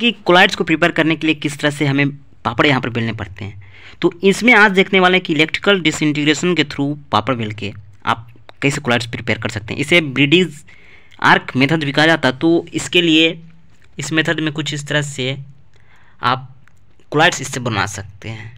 कि कोलाइड्स को प्रिपेयर करने के लिए किस तरह से हमें पापड़ यहाँ पर बेलने पड़ते हैं तो इसमें आज देखने वाले हैं कि इलेक्ट्रिकल डिसइंटीग्रेशन के थ्रू पापड़ बेल के आप कैसे कोलाइड्स प्रिपेयर कर सकते हैं इसे ब्रिडिज आर्क मेथड भी कहा जाता तो इसके लिए इस मेथड में कुछ इस तरह से आप कोलाइड्स इससे बना सकते हैं